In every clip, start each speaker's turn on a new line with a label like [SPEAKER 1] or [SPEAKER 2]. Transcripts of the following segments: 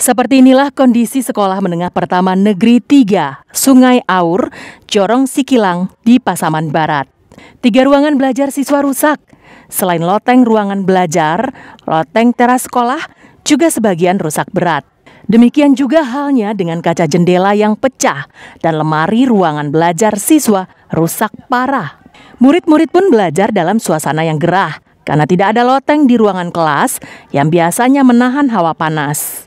[SPEAKER 1] Seperti inilah kondisi sekolah menengah pertama negeri 3, Sungai Aur, Jorong Sikilang di Pasaman Barat. Tiga ruangan belajar siswa rusak. Selain loteng ruangan belajar, loteng teras sekolah juga sebagian rusak berat. Demikian juga halnya dengan kaca jendela yang pecah dan lemari ruangan belajar siswa rusak parah. Murid-murid pun belajar dalam suasana yang gerah karena tidak ada loteng di ruangan kelas yang biasanya menahan hawa panas.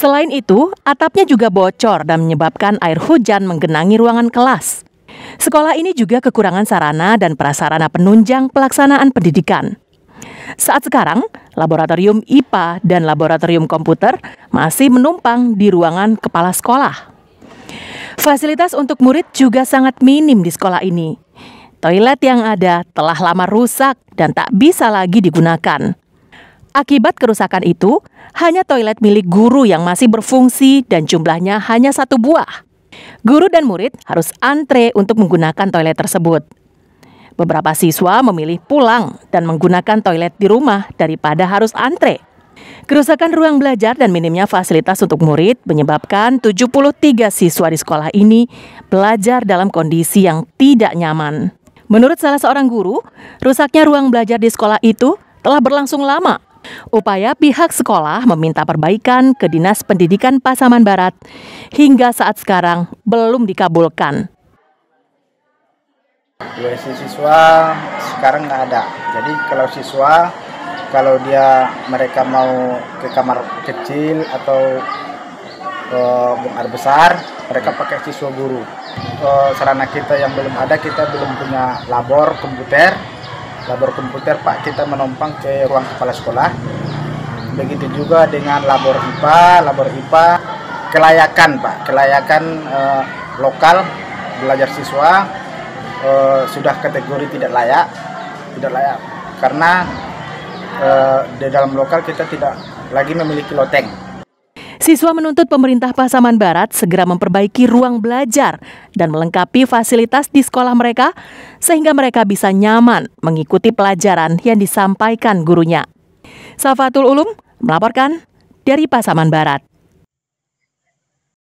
[SPEAKER 1] Selain itu, atapnya juga bocor dan menyebabkan air hujan menggenangi ruangan kelas. Sekolah ini juga kekurangan sarana dan prasarana penunjang pelaksanaan pendidikan. Saat sekarang, laboratorium IPA dan laboratorium komputer masih menumpang di ruangan kepala sekolah. Fasilitas untuk murid juga sangat minim di sekolah ini. Toilet yang ada telah lama rusak dan tak bisa lagi digunakan. Akibat kerusakan itu, hanya toilet milik guru yang masih berfungsi dan jumlahnya hanya satu buah. Guru dan murid harus antre untuk menggunakan toilet tersebut. Beberapa siswa memilih pulang dan menggunakan toilet di rumah daripada harus antre. Kerusakan ruang belajar dan minimnya fasilitas untuk murid menyebabkan 73 siswa di sekolah ini belajar dalam kondisi yang tidak nyaman. Menurut salah seorang guru, rusaknya ruang belajar di sekolah itu telah berlangsung lama Upaya pihak sekolah meminta perbaikan ke Dinas Pendidikan Pasaman Barat hingga saat sekarang belum dikabulkan.
[SPEAKER 2] USC siswa sekarang nggak ada. Jadi kalau siswa kalau dia mereka mau ke kamar kecil atau ke eh, bongkar besar, mereka pakai siswa guru. Eh, sarana kita yang belum ada, kita belum punya labor komputer, labor komputer Pak kita menumpang ke ruang kepala sekolah begitu juga dengan labor IPA labor IPA kelayakan Pak kelayakan eh, lokal belajar siswa eh, sudah kategori tidak layak tidak layak karena eh, di dalam lokal kita tidak lagi memiliki loteng
[SPEAKER 1] Siswa menuntut pemerintah Pasaman Barat segera memperbaiki ruang belajar dan melengkapi fasilitas di sekolah mereka sehingga mereka bisa nyaman mengikuti pelajaran yang disampaikan gurunya.
[SPEAKER 2] Safatul Ulum melaporkan dari Pasaman Barat.